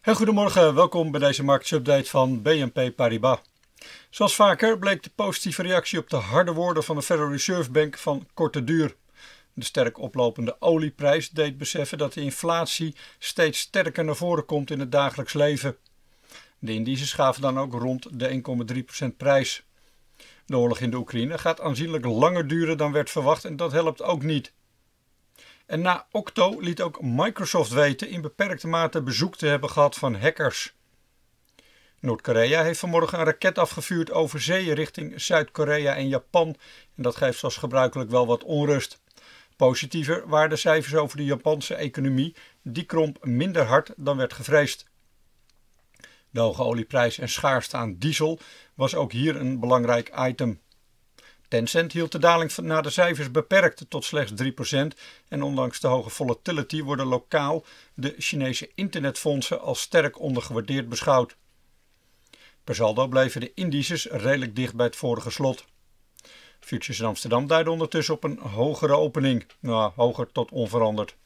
Heel goedemorgen, welkom bij deze marktsupdate van BNP Paribas. Zoals vaker bleek de positieve reactie op de harde woorden van de Federal Reserve Bank van korte duur. De sterk oplopende olieprijs deed beseffen dat de inflatie steeds sterker naar voren komt in het dagelijks leven. De indices gaven dan ook rond de 1,3% prijs. De oorlog in de Oekraïne gaat aanzienlijk langer duren dan werd verwacht en dat helpt ook niet. En na Octo liet ook Microsoft weten in beperkte mate bezoek te hebben gehad van hackers. Noord-Korea heeft vanmorgen een raket afgevuurd over zee richting Zuid-Korea en Japan. En dat geeft zoals gebruikelijk wel wat onrust. Positiever waren de cijfers over de Japanse economie. Die kromp minder hard dan werd gevreesd. De hoge olieprijs en schaarste aan diesel was ook hier een belangrijk item. Tencent hield de daling na de cijfers beperkt tot slechts 3% en ondanks de hoge volatility worden lokaal de Chinese internetfondsen als sterk ondergewaardeerd beschouwd. Per saldo bleven de indices redelijk dicht bij het vorige slot. Futures in Amsterdam duiden ondertussen op een hogere opening, nou, hoger tot onveranderd.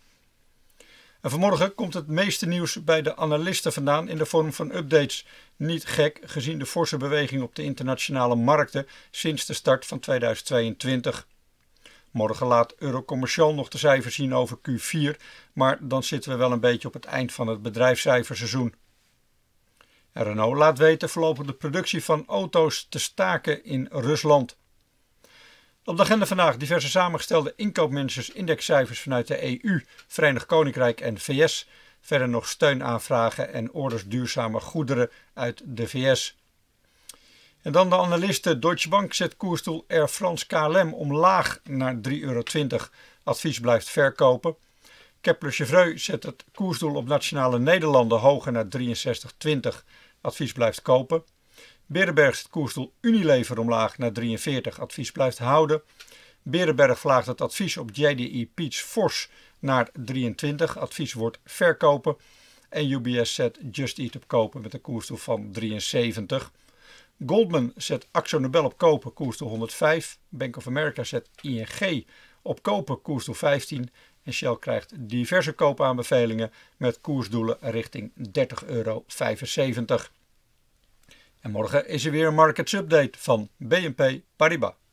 En vanmorgen komt het meeste nieuws bij de analisten vandaan in de vorm van updates. Niet gek, gezien de forse beweging op de internationale markten sinds de start van 2022. Morgen laat Eurocommercial nog de cijfers zien over Q4, maar dan zitten we wel een beetje op het eind van het bedrijfscijferseizoen. Renault laat weten voorlopig de productie van auto's te staken in Rusland. Op de agenda vandaag diverse samengestelde inkoopmanagers indexcijfers vanuit de EU, Verenigd Koninkrijk en VS. Verder nog steunaanvragen en orders duurzame goederen uit de VS. En dan de analisten. Deutsche Bank zet koersdoel Air France KLM omlaag naar 3,20 euro. Advies blijft verkopen. Kepler Chevreux zet het koersdoel op Nationale Nederlanden hoger naar 63,20. Advies blijft kopen. Berenberg zet koersdoel Unilever omlaag naar 43. Advies blijft houden. Berenberg vraagt het advies op JDE Peach Force naar 23. Advies wordt verkopen. En UBS zet Just Eat op kopen met een koersdoel van 73. Goldman zet Axo Nobel op kopen, koersdoel 105. Bank of America zet ING op kopen, koersdoel 15. En Shell krijgt diverse koopaanbevelingen met koersdoelen richting 30,75 euro. En morgen is er weer een markets update van BNP Paribas.